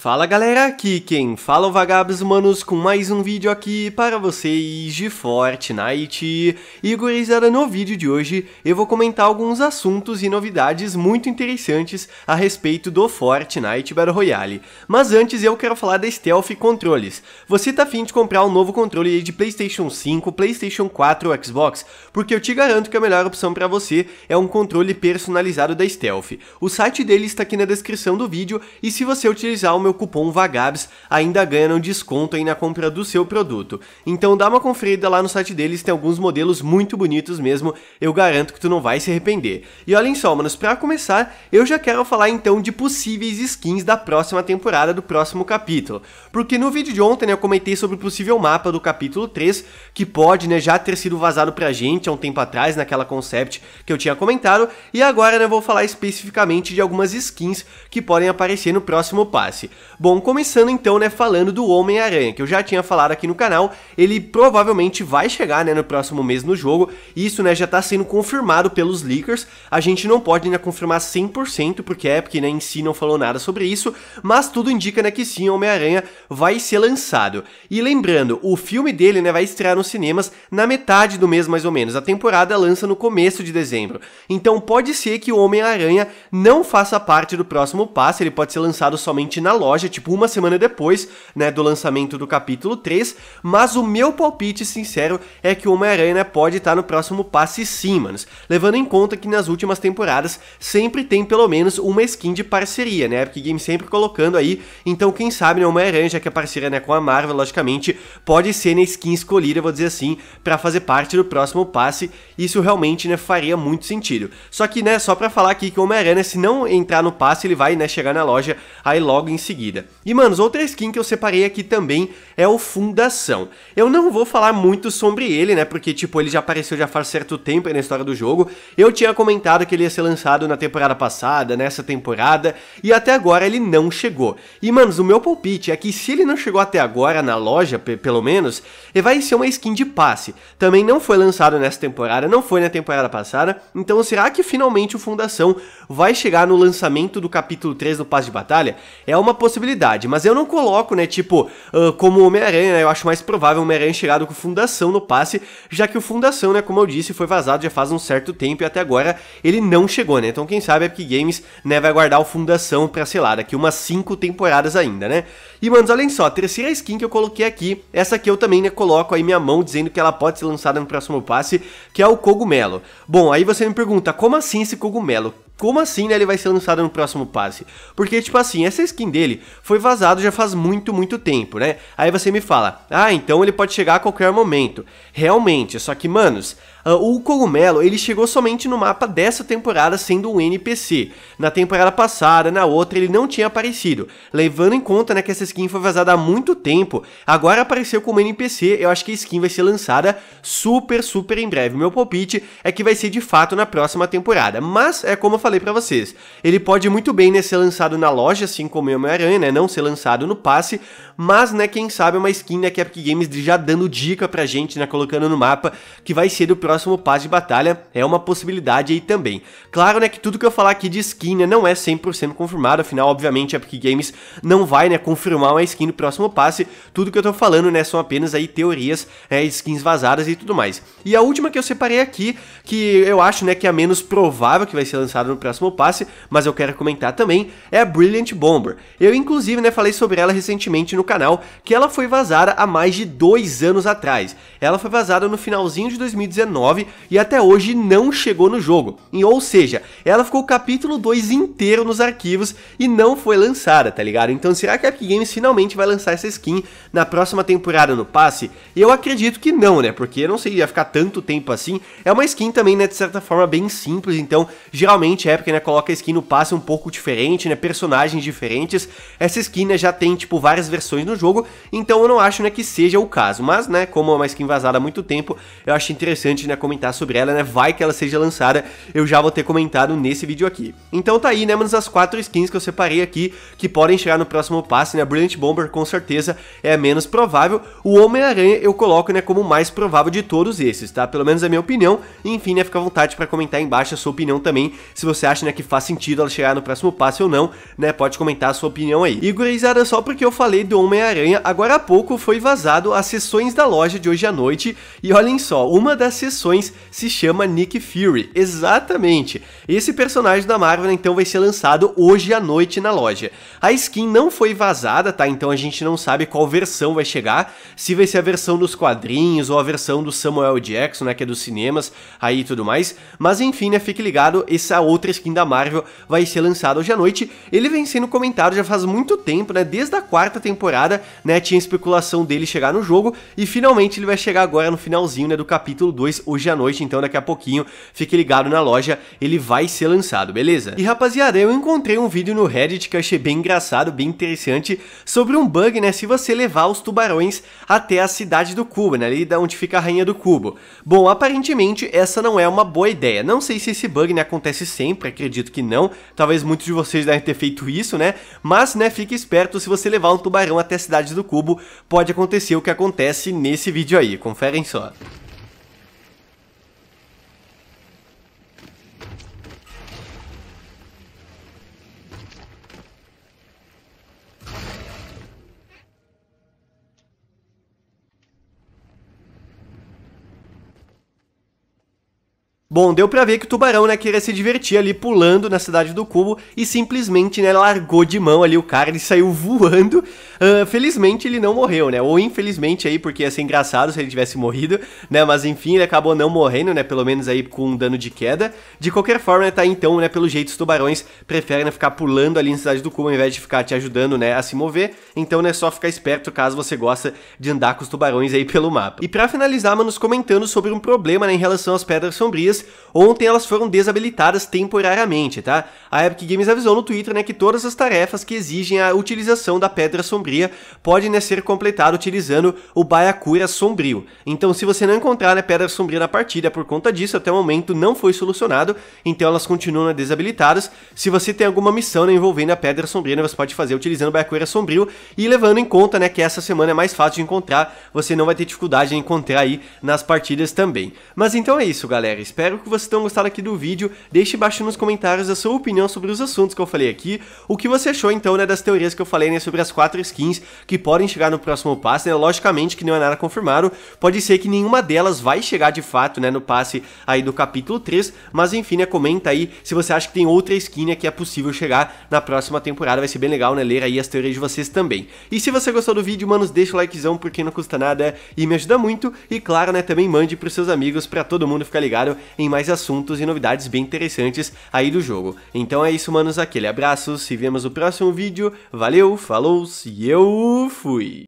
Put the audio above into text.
Fala galera, aqui quem fala é o Vagabos Humanos com mais um vídeo aqui para vocês de Fortnite. E gurizada, no vídeo de hoje eu vou comentar alguns assuntos e novidades muito interessantes a respeito do Fortnite Battle Royale. Mas antes eu quero falar da Stealth Controles. Você tá afim de comprar um novo controle de Playstation 5, Playstation 4 ou Xbox? Porque eu te garanto que a melhor opção para você é um controle personalizado da Stealth. O site dele está aqui na descrição do vídeo e se você utilizar o meu meu cupom VAGABS ainda ganha um desconto aí na compra do seu produto. Então dá uma conferida lá no site deles, tem alguns modelos muito bonitos mesmo, eu garanto que tu não vai se arrepender. E olhem só, manos, pra começar, eu já quero falar então de possíveis skins da próxima temporada, do próximo capítulo. Porque no vídeo de ontem né, eu comentei sobre o possível mapa do capítulo 3, que pode né, já ter sido vazado pra gente há um tempo atrás, naquela concept que eu tinha comentado, e agora né, eu vou falar especificamente de algumas skins que podem aparecer no próximo passe. Bom, começando então, né, falando do Homem-Aranha, que eu já tinha falado aqui no canal, ele provavelmente vai chegar, né, no próximo mês no jogo, e isso, né, já tá sendo confirmado pelos leakers, a gente não pode ainda confirmar 100%, porque a Epic, né, em si não falou nada sobre isso, mas tudo indica, né, que sim, Homem-Aranha vai ser lançado. E lembrando, o filme dele, né, vai estrear nos cinemas na metade do mês, mais ou menos, a temporada lança no começo de dezembro, então pode ser que o Homem-Aranha não faça parte do próximo passe, ele pode ser lançado somente na loja, loja, tipo uma semana depois, né, do lançamento do capítulo 3, mas o meu palpite sincero é que o Homem-Aranha pode estar tá no próximo passe sim, manos, levando em conta que nas últimas temporadas sempre tem pelo menos uma skin de parceria, né, porque game sempre colocando aí, então quem sabe, né, o Homem-Aranha, já que é parceria, né, com a Marvel, logicamente, pode ser na skin escolhida, vou dizer assim, para fazer parte do próximo passe, isso realmente, né, faria muito sentido. Só que, né, só para falar aqui que o Homem-Aranha, se não entrar no passe, ele vai, né, chegar na loja aí logo em seguida seguida. E, manos, outra skin que eu separei aqui também é o Fundação. Eu não vou falar muito sobre ele, né, porque, tipo, ele já apareceu já faz certo tempo aí na história do jogo. Eu tinha comentado que ele ia ser lançado na temporada passada, nessa temporada, e até agora ele não chegou. E, manos, o meu palpite é que se ele não chegou até agora na loja, pelo menos, ele vai ser uma skin de passe. Também não foi lançado nessa temporada, não foi na temporada passada, então será que finalmente o Fundação vai chegar no lançamento do capítulo 3 do Passe de Batalha? É uma possibilidade possibilidade, mas eu não coloco, né, tipo, uh, como Homem-Aranha, né, eu acho mais provável Homem-Aranha chegado com Fundação no passe, já que o Fundação, né, como eu disse, foi vazado já faz um certo tempo e até agora ele não chegou, né, então quem sabe a Epic Games, né, vai guardar o Fundação pra, sei lá, daqui umas 5 temporadas ainda, né. E, manos, olhem só, a terceira skin que eu coloquei aqui, essa aqui eu também, né, coloco aí minha mão dizendo que ela pode ser lançada no próximo passe, que é o Cogumelo. Bom, aí você me pergunta, como assim esse cogumelo? como assim, né, ele vai ser lançado no próximo passe? Porque, tipo assim, essa skin dele foi vazado já faz muito, muito tempo, né? Aí você me fala, ah, então ele pode chegar a qualquer momento. Realmente, só que, manos, o cogumelo, ele chegou somente no mapa dessa temporada sendo um NPC. Na temporada passada, na outra, ele não tinha aparecido. Levando em conta, né, que essa skin foi vazada há muito tempo, agora apareceu como NPC, eu acho que a skin vai ser lançada super, super em breve. Meu palpite é que vai ser de fato na próxima temporada, mas é como eu falei para vocês. Ele pode muito bem né, ser lançado na loja, assim como o Homem-Aranha, né, não ser lançado no passe, mas né, quem sabe uma skin né, que a Epic Games já dando dica pra gente, né, colocando no mapa, que vai ser do próximo passe de batalha, é uma possibilidade aí também. Claro né, que tudo que eu falar aqui de skin né, não é 100% confirmado, afinal, obviamente, a Epic Games não vai né, confirmar uma skin no próximo passe, tudo que eu tô falando né, são apenas aí teorias, é, skins vazadas e tudo mais. E a última que eu separei aqui, que eu acho né, que é a menos provável que vai ser lançada no próximo passe, mas eu quero comentar também, é a Brilliant Bomber. Eu, inclusive, né, falei sobre ela recentemente no canal, que ela foi vazada há mais de dois anos atrás. Ela foi vazada no finalzinho de 2019 e até hoje não chegou no jogo. E, ou seja, ela ficou o capítulo 2 inteiro nos arquivos e não foi lançada, tá ligado? Então será que a Epic Games finalmente vai lançar essa skin na próxima temporada no passe? Eu acredito que não, né? Porque eu não sei, ia ficar tanto tempo assim. É uma skin também, né, de certa forma, bem simples, então geralmente é, porque né, coloca a skin no passe um pouco diferente, né, personagens diferentes. Essa skin né, já tem tipo várias versões no jogo, então eu não acho né, que seja o caso. Mas, né, como é uma skin vazada há muito tempo, eu acho interessante né, comentar sobre ela, né? Vai que ela seja lançada, eu já vou ter comentado nesse vídeo aqui. Então tá aí, né, menos as quatro skins que eu separei aqui, que podem chegar no próximo passe, né? Brilliant Bomber com certeza é menos provável. O Homem-Aranha eu coloco, né, como mais provável de todos esses, tá? Pelo menos é a minha opinião. Enfim, né, fica à vontade para comentar aí embaixo a sua opinião também, se você acha né, que faz sentido ela chegar no próximo passo ou não, né? Pode comentar a sua opinião aí. E gurizada, só porque eu falei do Homem-Aranha, agora há pouco foi vazado as sessões da loja de hoje à noite. E olhem só, uma das sessões se chama Nick Fury. Exatamente. Esse personagem da Marvel então vai ser lançado hoje à noite na loja. A skin não foi vazada, tá? Então a gente não sabe qual versão vai chegar, se vai ser a versão dos quadrinhos ou a versão do Samuel Jackson, né, que é dos cinemas, aí e tudo mais. Mas enfim, né, fique ligado, essa outra outra skin da Marvel vai ser lançada hoje à noite. Ele vem sendo comentado já faz muito tempo, né? Desde a quarta temporada, né? Tinha especulação dele chegar no jogo e finalmente ele vai chegar agora no finalzinho, né? Do capítulo 2 hoje à noite. Então daqui a pouquinho, fique ligado na loja, ele vai ser lançado, beleza? E rapaziada, eu encontrei um vídeo no Reddit que eu achei bem engraçado, bem interessante, sobre um bug, né? Se você levar os tubarões até a cidade do cubo, né? Ali da onde fica a rainha do cubo. Bom, aparentemente essa não é uma boa ideia. Não sei se esse bug né, acontece sempre sempre, acredito que não. Talvez muitos de vocês devem ter feito isso, né? Mas, né, fique esperto, se você levar um tubarão até a cidade do cubo, pode acontecer o que acontece nesse vídeo aí. Conferem só. Bom, deu pra ver que o Tubarão, né, queria se divertir ali pulando na cidade do cubo e simplesmente, né, largou de mão ali o cara, e saiu voando. Uh, felizmente ele não morreu, né, ou infelizmente aí, porque ia ser engraçado se ele tivesse morrido, né, mas enfim, ele acabou não morrendo, né, pelo menos aí com um dano de queda. De qualquer forma, né, tá então, né, pelo jeito os Tubarões preferem né, ficar pulando ali na cidade do cubo ao invés de ficar te ajudando, né, a se mover. Então, né, só ficar esperto caso você gosta de andar com os Tubarões aí pelo mapa. E pra finalizar, mano, nos comentando sobre um problema, né, em relação às Pedras Sombrias, Ontem elas foram desabilitadas temporariamente, tá? A Epic Games avisou no Twitter né, que todas as tarefas que exigem a utilização da Pedra Sombria podem né, ser completadas utilizando o Baiacura Sombrio. Então, se você não encontrar né, Pedra Sombria na partida por conta disso, até o momento não foi solucionado, então elas continuam né, desabilitadas. Se você tem alguma missão né, envolvendo a Pedra Sombria, né, você pode fazer utilizando o Baiacura Sombrio e levando em conta né, que essa semana é mais fácil de encontrar, você não vai ter dificuldade em encontrar aí nas partidas também. Mas então é isso, galera. Espero espero que vocês tenham gostado aqui do vídeo. Deixe baixo nos comentários a sua opinião sobre os assuntos que eu falei aqui. O que você achou, então, né, das teorias que eu falei, né, sobre as quatro skins que podem chegar no próximo passe, né? Logicamente que não é nada confirmado. Pode ser que nenhuma delas vai chegar de fato, né, no passe aí do capítulo 3. Mas, enfim, né, comenta aí se você acha que tem outra skin né, que é possível chegar na próxima temporada. Vai ser bem legal, né, ler aí as teorias de vocês também. E se você gostou do vídeo, mano deixa o likezão porque não custa nada e me ajuda muito. E, claro, né, também mande pros seus amigos, pra todo mundo ficar ligado em mais assuntos e novidades bem interessantes aí do jogo. Então é isso, manos, aquele abraço, se vemos no próximo vídeo, valeu, falou e eu fui!